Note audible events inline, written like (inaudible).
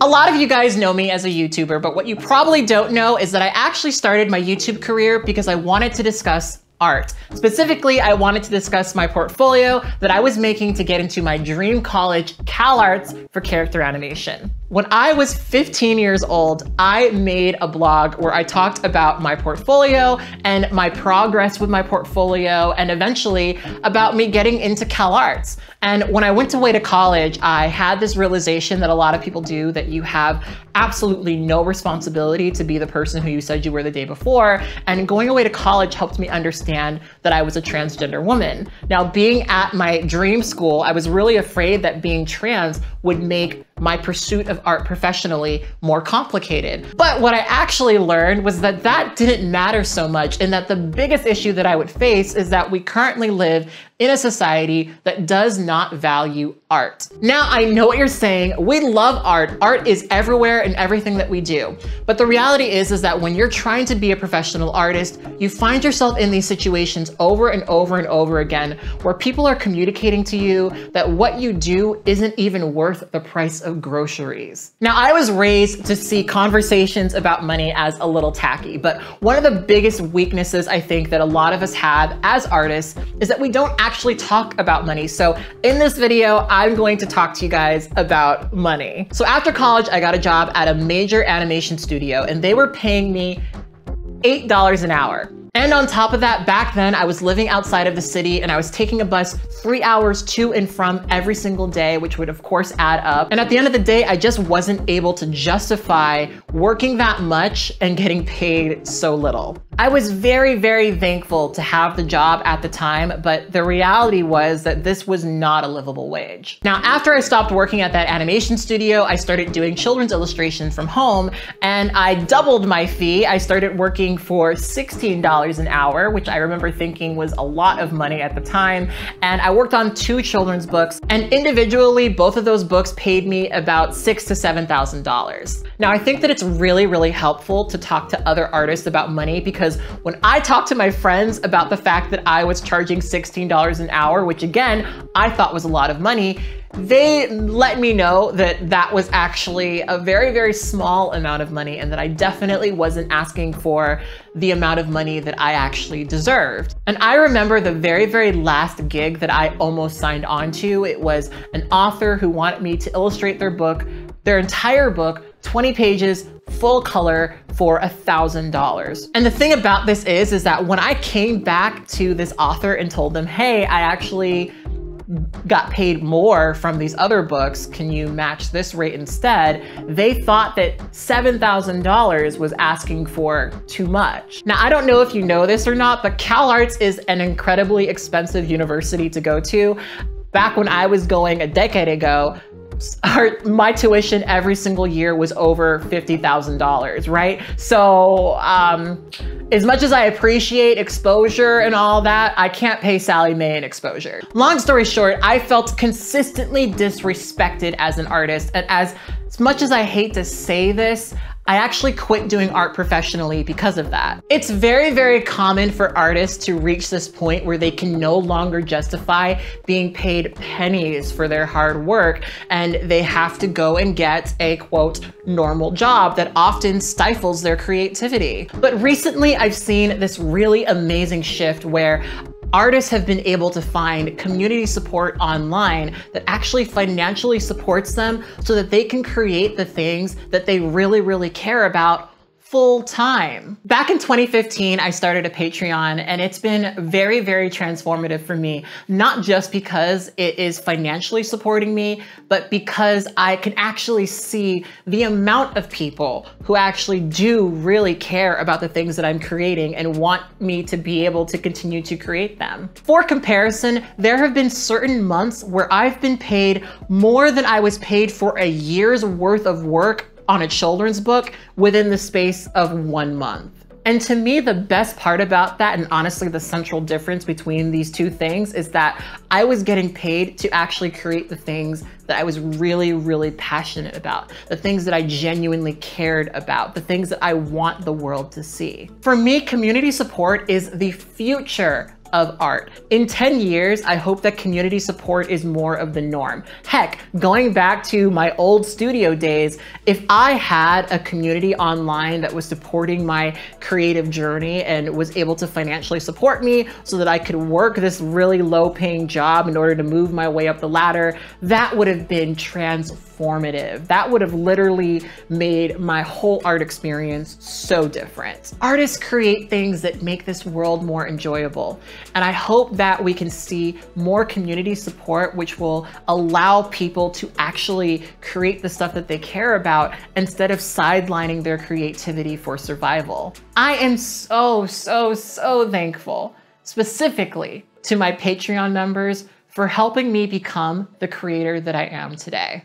A lot of you guys know me as a YouTuber, but what you probably don't know is that I actually started my YouTube career because I wanted to discuss art. Specifically, I wanted to discuss my portfolio that I was making to get into my dream college, CalArts, for character animation. When I was 15 years old, I made a blog where I talked about my portfolio and my progress with my portfolio and eventually about me getting into Cal Arts. And when I went away to college, I had this realization that a lot of people do that you have absolutely no responsibility to be the person who you said you were the day before. And going away to college helped me understand that I was a transgender woman. Now, being at my dream school, I was really afraid that being trans would make my pursuit of art professionally more complicated. But what I actually learned was that that didn't matter so much and that the biggest issue that I would face is that we currently live in a society that does not value art. Now, I know what you're saying. We love art. Art is everywhere in everything that we do. But the reality is, is that when you're trying to be a professional artist, you find yourself in these situations over and over and over again where people are communicating to you that what you do isn't even worth the price of groceries. Now, I was raised to see conversations about money as a little tacky, but one of the biggest weaknesses I think that a lot of us have as artists is that we don't actually talk about money. So in this video, I'm going to talk to you guys about money. So after college, I got a job at a major animation studio and they were paying me $8 an hour. And on top of that, back then I was living outside of the city and I was taking a bus three hours to and from every single day, which would of course add up. And at the end of the day, I just wasn't able to justify working that much and getting paid so little. I was very, very thankful to have the job at the time, but the reality was that this was not a livable wage. Now, after I stopped working at that animation studio, I started doing children's illustration from home and I doubled my fee. I started working for $16 an hour, which I remember thinking was a lot of money at the time. And I worked on two children's books and individually, both of those books paid me about six to $7,000. Now, I think that it's really, really helpful to talk to other artists about money because because when I talked to my friends about the fact that I was charging $16 an hour, which again, I thought was a lot of money, they let me know that that was actually a very, very small amount of money and that I definitely wasn't asking for the amount of money that I actually deserved. And I remember the very, very last gig that I almost signed on to. It was an author who wanted me to illustrate their book, their entire book, 20 pages, full color, for a $1,000. And the thing about this is, is that when I came back to this author and told them, hey, I actually got paid more from these other books. Can you match this rate instead? They thought that $7,000 was asking for too much. Now, I don't know if you know this or not, but CalArts is an incredibly expensive university to go to. Back when I was going a decade ago, our, (laughs) my tuition every single year was over $50,000, right? So um, as much as I appreciate exposure and all that, I can't pay Sally Mae exposure. Long story short, I felt consistently disrespected as an artist and as as much as I hate to say this, I actually quit doing art professionally because of that. It's very, very common for artists to reach this point where they can no longer justify being paid pennies for their hard work and they have to go and get a quote, normal job that often stifles their creativity. But recently I've seen this really amazing shift where artists have been able to find community support online that actually financially supports them so that they can create the things that they really, really care about full time. Back in 2015, I started a Patreon and it's been very, very transformative for me, not just because it is financially supporting me, but because I can actually see the amount of people who actually do really care about the things that I'm creating and want me to be able to continue to create them. For comparison, there have been certain months where I've been paid more than I was paid for a year's worth of work on a children's book within the space of one month. And to me, the best part about that, and honestly, the central difference between these two things is that I was getting paid to actually create the things that I was really, really passionate about, the things that I genuinely cared about, the things that I want the world to see. For me, community support is the future of art. In 10 years, I hope that community support is more of the norm. Heck, going back to my old studio days, if I had a community online that was supporting my creative journey and was able to financially support me so that I could work this really low paying job in order to move my way up the ladder, that would have been transformative. That would have literally made my whole art experience so different. Artists create things that make this world more enjoyable. And I hope that we can see more community support, which will allow people to actually create the stuff that they care about instead of sidelining their creativity for survival. I am so, so, so thankful specifically to my Patreon members for helping me become the creator that I am today.